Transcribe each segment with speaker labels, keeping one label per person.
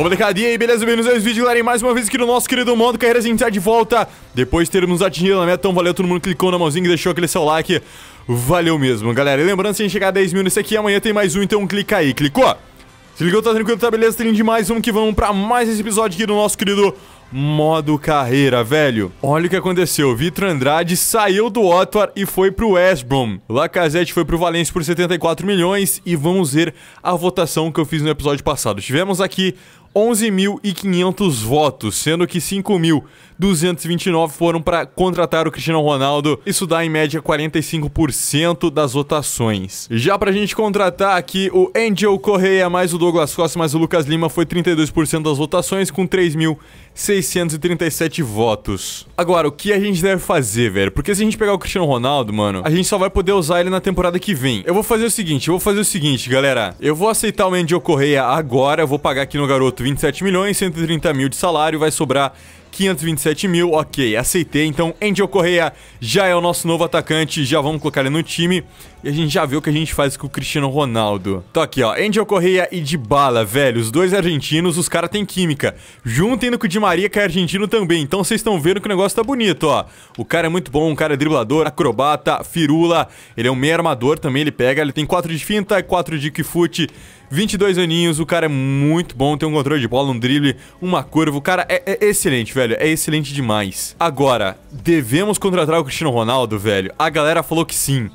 Speaker 1: Ô, molecadinha aí, beleza? Bem-vindos ao esse vídeo, galera. E mais uma vez aqui no nosso querido modo Carreiras Iniciar tá de volta. Depois de termos atingido a né? meta, então valeu todo mundo que clicou na mãozinha e deixou aquele seu like. Valeu mesmo, galera. E lembrando, se a gente chegar a 10 mil nesse aqui, amanhã tem mais um, então clica aí. Clicou? Se ligou, tá tranquilo, tá beleza? Tem de mais um que vamos pra mais esse episódio aqui do nosso querido modo carreira, velho. Olha o que aconteceu. Vitor Andrade saiu do Ottawa e foi pro West Brom. Lacazette foi pro Valencia por 74 milhões e vamos ver a votação que eu fiz no episódio passado. Tivemos aqui 11.500 votos, sendo que 5.229 foram para contratar o Cristiano Ronaldo. Isso dá em média 45% das votações. Já para a gente contratar aqui o Angel Correia mais o Douglas Costa mais o Lucas Lima foi 32% das votações com 3.000 637 votos. Agora, o que a gente deve fazer, velho? Porque se a gente pegar o Cristiano Ronaldo, mano, a gente só vai poder usar ele na temporada que vem. Eu vou fazer o seguinte, eu vou fazer o seguinte, galera. Eu vou aceitar o Mendio Correia agora, vou pagar aqui no garoto 27 milhões, 130 mil de salário, vai sobrar 527 mil, ok, aceitei. Então, Angel Correia já é o nosso novo atacante, já vamos colocar ele no time. E a gente já vê o que a gente faz com o Cristiano Ronaldo. Tá aqui, ó, Angel Correia e Bala, velho, os dois argentinos, os caras têm química. Juntem no com o Di Maria, que é argentino também. Então, vocês estão vendo que o negócio tá bonito, ó. O cara é muito bom, o cara é driblador, acrobata, firula. Ele é um meio armador também, ele pega, ele tem 4 de finta, 4 de kifute. 22 aninhos, o cara é muito bom, tem um controle de bola, um drible, uma curva. O cara é, é excelente, velho. É excelente demais. Agora, devemos contratar o Cristiano Ronaldo, velho? A galera falou que sim.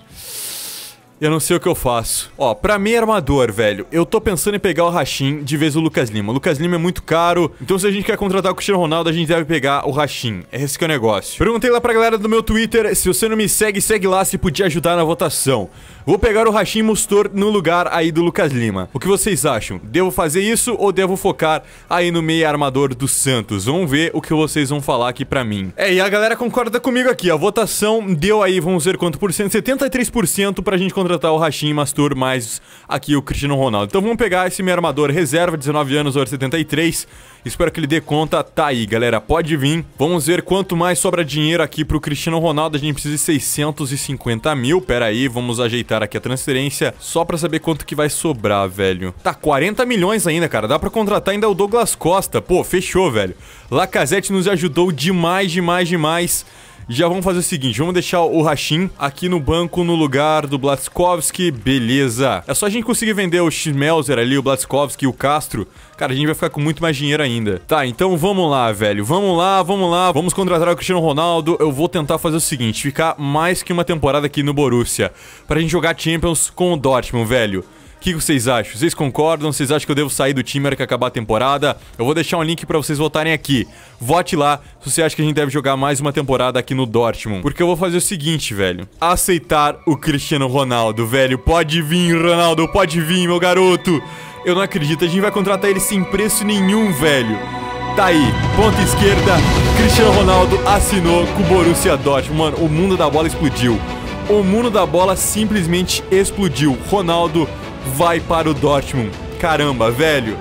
Speaker 1: Eu não sei o que eu faço. Ó, pra meio é armador, velho, eu tô pensando em pegar o Rachim de vez o Lucas Lima. O Lucas Lima é muito caro, então se a gente quer contratar o Cristiano Ronaldo, a gente deve pegar o Rachim. É esse que é o negócio. Perguntei lá pra galera do meu Twitter, se você não me segue, segue lá se podia ajudar na votação. Vou pegar o Hashim Mustor no lugar aí do Lucas Lima. O que vocês acham? Devo fazer isso ou devo focar aí no meio armador do Santos? Vamos ver o que vocês vão falar aqui pra mim. É, e a galera concorda comigo aqui. A votação deu aí, vamos ver quanto por cento, 73% pra gente contratar o Hashim Mustor mais aqui o Cristiano Ronaldo. Então vamos pegar esse meio armador reserva, 19 anos, hora 73. Espero que ele dê conta. Tá aí, galera. Pode vir. Vamos ver quanto mais sobra dinheiro aqui pro Cristiano Ronaldo. A gente precisa de 650 mil. Pera aí, vamos ajeitar aqui a transferência só pra saber quanto que vai sobrar, velho. Tá, 40 milhões ainda, cara. Dá pra contratar ainda o Douglas Costa. Pô, fechou, velho. Lacazette nos ajudou demais, demais, demais. Já vamos fazer o seguinte, vamos deixar o Rachim aqui no banco no lugar do Blatskovski, beleza. É só a gente conseguir vender o Schmelzer ali, o Blatskovski e o Castro. Cara, a gente vai ficar com muito mais dinheiro ainda. Tá, então vamos lá, velho. Vamos lá, vamos lá. Vamos contratar o Cristiano Ronaldo. Eu vou tentar fazer o seguinte, ficar mais que uma temporada aqui no Borussia. Pra gente jogar Champions com o Dortmund, velho. O que vocês acham? Vocês concordam? Vocês acham que eu devo sair do time era que acabar a temporada? Eu vou deixar um link para vocês votarem aqui. Vote lá se você acha que a gente deve jogar mais uma temporada aqui no Dortmund. Porque eu vou fazer o seguinte, velho. Aceitar o Cristiano Ronaldo, velho. Pode vir, Ronaldo, pode vir, meu garoto. Eu não acredito, a gente vai contratar ele sem preço nenhum, velho. Tá aí, ponta esquerda, Cristiano Ronaldo assinou com o Borussia Dortmund. Mano, o mundo da bola explodiu. O mundo da bola simplesmente explodiu. Ronaldo vai para o Dortmund. Caramba, velho.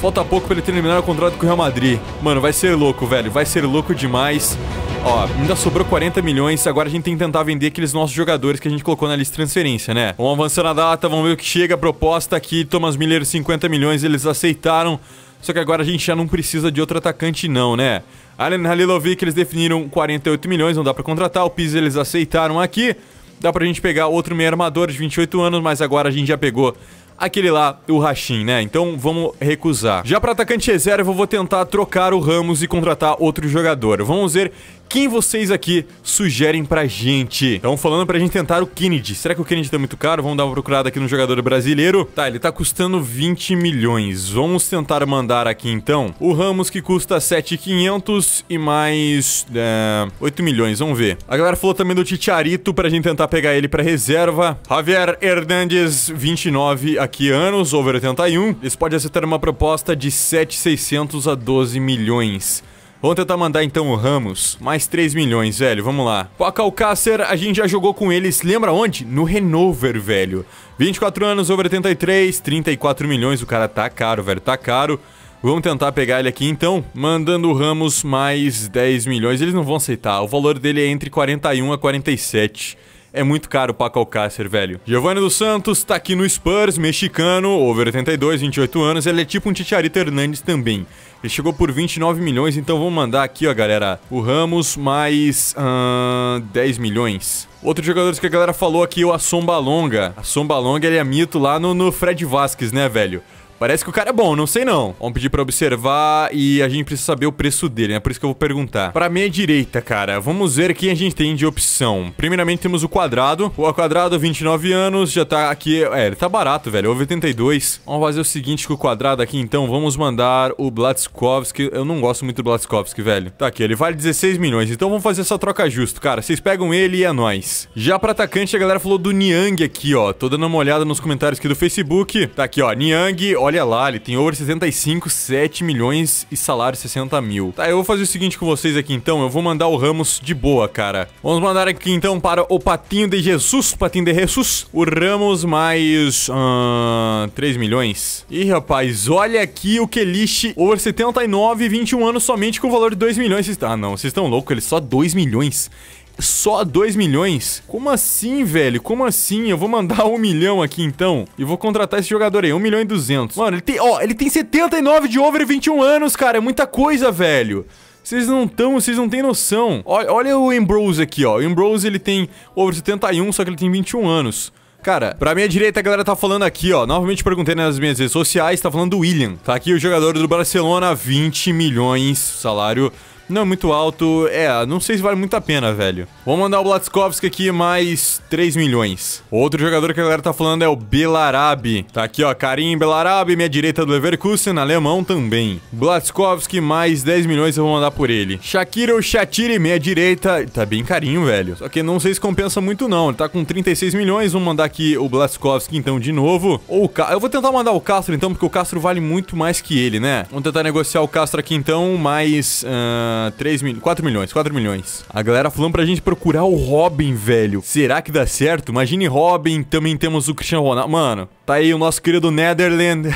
Speaker 1: Falta pouco para ele terminar o contrato com o Real Madrid. Mano, vai ser louco, velho. Vai ser louco demais. Ó, ainda sobrou 40 milhões. Agora a gente tem que tentar vender aqueles nossos jogadores que a gente colocou na lista de transferência, né? Vamos avançando na data, vamos ver o que chega. A proposta aqui: Thomas Miller, 50 milhões. Eles aceitaram. Só que agora a gente já não precisa de outro atacante, não, né? Allen Halilovic, eles definiram 48 milhões. Não dá para contratar. O Pizzi eles aceitaram aqui dá pra gente pegar outro meio armador de 28 anos, mas agora a gente já pegou aquele lá, o Rachim, né? Então vamos recusar. Já para atacante reserva, eu vou tentar trocar o Ramos e contratar outro jogador. Vamos ver quem vocês aqui sugerem pra gente. Então, falando pra gente tentar o Kennedy. Será que o Kennedy tá muito caro? Vamos dar uma procurada aqui no jogador brasileiro. Tá, ele tá custando 20 milhões. Vamos tentar mandar aqui, então, o Ramos, que custa 7,500 e mais é, 8 milhões. Vamos ver. A galera falou também do Titiarito pra gente tentar pegar ele pra reserva. Javier Hernandes, 29 aqui anos, over 81. Eles podem aceitar uma proposta de 7,600 a 12 milhões. Vamos tentar mandar então o Ramos. Mais 3 milhões, velho. Vamos lá. O Alcácer, a gente já jogou com eles. Lembra onde? No Renover, velho. 24 anos, over 83, 34 milhões. O cara tá caro, velho. Tá caro. Vamos tentar pegar ele aqui então, mandando o Ramos mais 10 milhões. Eles não vão aceitar. O valor dele é entre 41 a 47. É muito caro o Paco Alcácer, velho. Giovanni dos Santos tá aqui no Spurs, mexicano, over 82, 28 anos. Ele é tipo um Titiarito Hernandes também. Ele chegou por 29 milhões, então vamos mandar aqui, ó, galera. O Ramos mais uh, 10 milhões. Outro jogador que a galera falou aqui, é o Assomba Longa. Assomba Longa, ele é mito lá no, no Fred Vasquez, né, velho? Parece que o cara é bom, não sei não. Vamos pedir pra observar e a gente precisa saber o preço dele, né? Por isso que eu vou perguntar. Pra minha direita, cara, vamos ver quem a gente tem de opção. Primeiramente temos o quadrado. O quadrado, 29 anos, já tá aqui... É, ele tá barato, velho. O 82. Vamos fazer o seguinte com o quadrado aqui, então. Vamos mandar o Blatskovski. Eu não gosto muito do Blatskovski, velho. Tá aqui, ele vale 16 milhões. Então vamos fazer essa troca justo, cara. Vocês pegam ele e é nóis. Já pra atacante, a galera falou do Niang aqui, ó. Tô dando uma olhada nos comentários aqui do Facebook. Tá aqui, ó. Niang, olha. Olha lá, ele tem over 65, 7 milhões e salário 60 mil. Tá, eu vou fazer o seguinte com vocês aqui então. Eu vou mandar o Ramos de boa, cara. Vamos mandar aqui então para o Patinho de Jesus. Patinho de Jesus. O Ramos mais... Hum, 3 milhões. Ih, rapaz, olha aqui o Keliche. Over 79, 21 anos somente com o valor de 2 milhões. Ah, não. Vocês estão loucos. Ele só 2 milhões. Só 2 milhões? Como assim, velho? Como assim? Eu vou mandar 1 um milhão aqui, então. E vou contratar esse jogador aí. 1 um milhão e 200. Mano, ele tem... Ó, ele tem 79 de over e 21 anos, cara. É muita coisa, velho. Vocês não estão, vocês não têm noção. Olha, olha o Ambrose aqui, ó. O Ambrose, ele tem over 71, só que ele tem 21 anos. Cara, pra minha direita a galera tá falando aqui, ó. Novamente perguntei nas minhas redes sociais, tá falando do William. Tá aqui o jogador do Barcelona, 20 milhões, salário não é muito alto. É, não sei se vale muito a pena, velho. Vou mandar o Blatskovski aqui mais 3 milhões. Outro jogador que a galera tá falando é o Belarabi. Tá aqui, ó, Karim Belarabi, minha direita do Leverkusen, alemão também. Blatskovski mais 10 milhões eu vou mandar por ele. Shakira ou Shatiri, meia direita. Tá bem carinho, velho. Só que não sei se compensa muito, não. Ele tá com 36 milhões. Vamos mandar aqui o Blatskovski, então, de novo. Ou o Ca... Eu vou tentar mandar o Castro, então, porque o Castro vale muito mais que ele, né? Vamos tentar negociar o Castro aqui, então, mais... Uh... 3 mil, 4 milhões, 4 milhões. A galera falando pra gente procurar o Robin, velho. Será que dá certo? Imagine Robin, também temos o Cristiano Ronaldo. Mano, tá aí o nosso querido Netherland.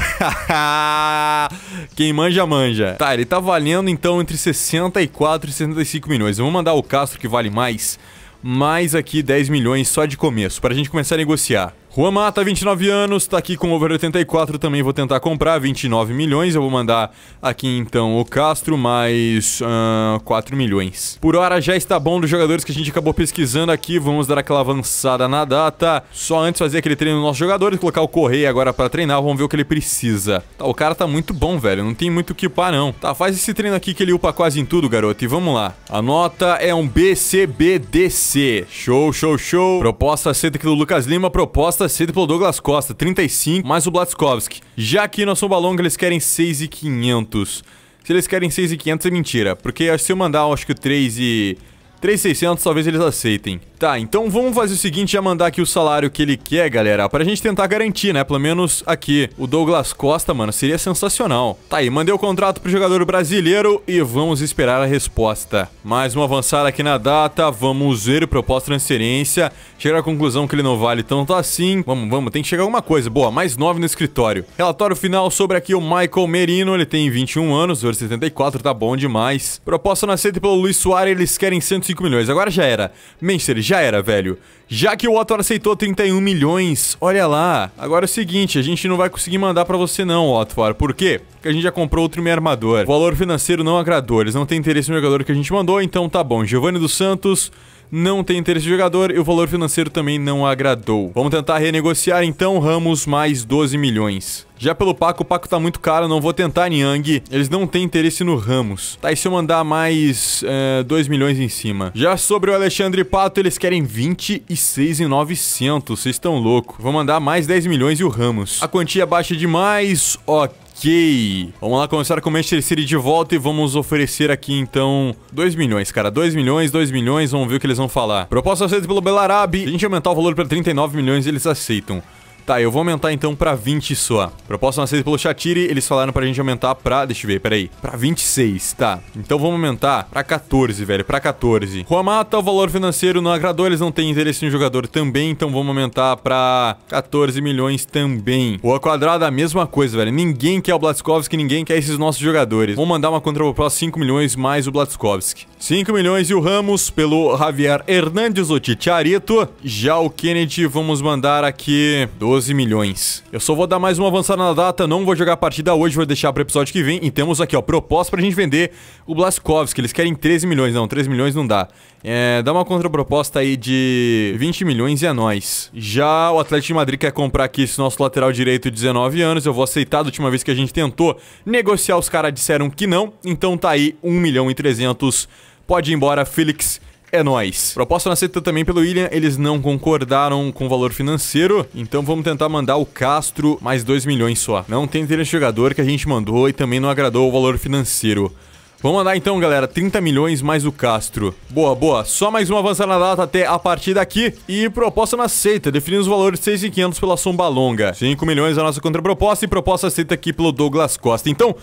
Speaker 1: Quem manja, manja. Tá, ele tá valendo então entre 64 e 65 milhões. Vamos mandar o Castro que vale mais. Mais aqui 10 milhões só de começo, pra gente começar a negociar. Juan Mata, 29 anos, tá aqui com over 84, também vou tentar comprar 29 milhões. Eu vou mandar aqui então o Castro mais uh, ah, 4 milhões. Por hora já está bom dos jogadores que a gente acabou pesquisando aqui. Vamos dar aquela avançada na data. Só antes fazer aquele treino dos nossos jogadores, colocar o Correia agora para treinar, vamos ver o que ele precisa. Tá, o cara tá muito bom, velho. Não tem muito o que upar, não. Tá, faz esse treino aqui que ele upa quase em tudo, garoto. E vamos lá. A nota é um BCBDC. Show, show, show. Proposta aceita aqui do Lucas Lima, proposta Costa, cedido pelo Douglas Costa, 35, mais o Blatkowski. Já aqui no Sombra Longa eles querem 6,500. Se eles querem 6,500 é mentira, porque se eu mandar, eu acho que o 3 e... 3600 talvez eles aceitem. Tá, então vamos fazer o seguinte, já mandar aqui o salário que ele quer, galera, pra gente tentar garantir, né? Pelo menos aqui, o Douglas Costa, mano, seria sensacional. Tá aí, mandei o contrato pro jogador brasileiro e vamos esperar a resposta. Mais uma avançada aqui na data, vamos ver proposta transferência, chegar à conclusão que ele não vale tanto assim. Vamos, vamos, tem que chegar alguma coisa. Boa, mais 9 no escritório. Relatório final sobre aqui o Michael Merino, ele tem 21 anos, 74, tá bom demais. Proposta não aceita pelo Luiz Soares, eles querem 150 5 milhões. Agora já era. Mencer já era, velho. Já que o Otto aceitou 31 milhões, olha lá. Agora é o seguinte, a gente não vai conseguir mandar para você não, Otto. Por quê? Porque a gente já comprou outro meio armador. O valor financeiro não agradou, eles não têm interesse no jogador que a gente mandou, então tá bom. Giovanni dos Santos não tem interesse do jogador e o valor financeiro também não agradou. Vamos tentar renegociar então, Ramos, mais 12 milhões. Já pelo Paco, o Paco tá muito caro, não vou tentar Niang. Eles não têm interesse no Ramos. Tá, e se eu mandar mais é, eh, 2 milhões em cima? Já sobre o Alexandre Pato, eles querem 26,900. Vocês estão loucos. Vou mandar mais 10 milhões e o Ramos. A quantia baixa demais, ok. Ok. Vamos lá começar com o Manchester City de volta e vamos oferecer aqui, então, 2 milhões, cara. 2 milhões, 2 milhões. Vamos ver o que eles vão falar. Proposta aceita pelo Belarabe. Se a gente aumentar o valor para 39 milhões, eles aceitam. Tá, eu vou aumentar então pra 20 só. Proposta aceita pelo Chatiri, eles falaram pra gente aumentar pra... Deixa eu ver, peraí. Pra 26, tá. Então vamos aumentar pra 14, velho, pra 14. Romata, o valor financeiro não agradou, eles não têm interesse no jogador também, então vamos aumentar pra 14 milhões também. Rua Quadrada, a mesma coisa, velho. Ninguém quer o Blatskovski, ninguém quer esses nossos jogadores. Vamos mandar uma contra pro 5 milhões mais o Blatskovski. 5 milhões e o Ramos pelo Javier Hernandes, o Ticharito. Já o Kennedy, vamos mandar aqui... 12 milhões. Eu só vou dar mais uma avançada na data, não vou jogar a partida hoje, vou deixar pro episódio que vem. E temos aqui, ó, proposta pra gente vender o Blaskovski. Eles querem 13 milhões, não, 13 milhões não dá. É, dá uma contraproposta aí de 20 milhões e é nóis. Já o Atlético de Madrid quer comprar aqui esse nosso lateral direito de 19 anos. Eu vou aceitar da última vez que a gente tentou negociar, os caras disseram que não. Então tá aí 1 milhão e 300. Pode ir embora, Felix é nós. Proposta não aceita também pelo William, eles não concordaram com o valor financeiro, então vamos tentar mandar o Castro mais 2 milhões só. Não tem interesse jogador que a gente mandou e também não agradou o valor financeiro. Vamos andar então, galera. 30 milhões mais o Castro. Boa, boa. Só mais um avançar na data até a partir daqui. E proposta na seita. Definimos o valor de 6.500 pela sombra longa. 5 milhões é a nossa contraproposta e proposta aceita aqui pelo Douglas Costa. Então,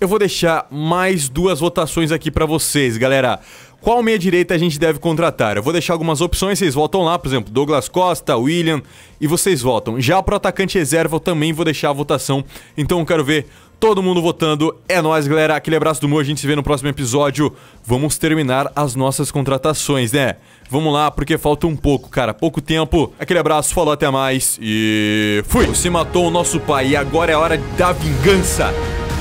Speaker 1: eu vou deixar mais duas votações aqui para vocês, galera. Qual meia-direita a gente deve contratar? Eu vou deixar algumas opções, vocês votam lá, por exemplo, Douglas Costa, William, e vocês votam. Já pro atacante reserva eu também vou deixar a votação, então eu quero ver todo mundo votando. É nóis, galera. Aquele abraço do Mo, a gente se vê no próximo episódio. Vamos terminar as nossas contratações, né? Vamos lá, porque falta um pouco, cara. Pouco tempo. Aquele abraço, falou, até mais e fui! Você matou o nosso pai e agora é hora da vingança.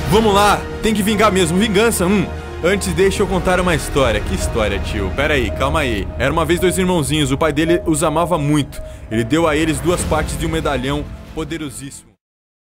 Speaker 1: Vamos lá, tem que vingar mesmo. Vingança, hum. Antes, deixa eu contar uma história. Que história, tio? Pera aí, calma aí. Era uma vez dois irmãozinhos, o pai dele os amava muito. Ele deu a eles duas partes de um medalhão poderosíssimo.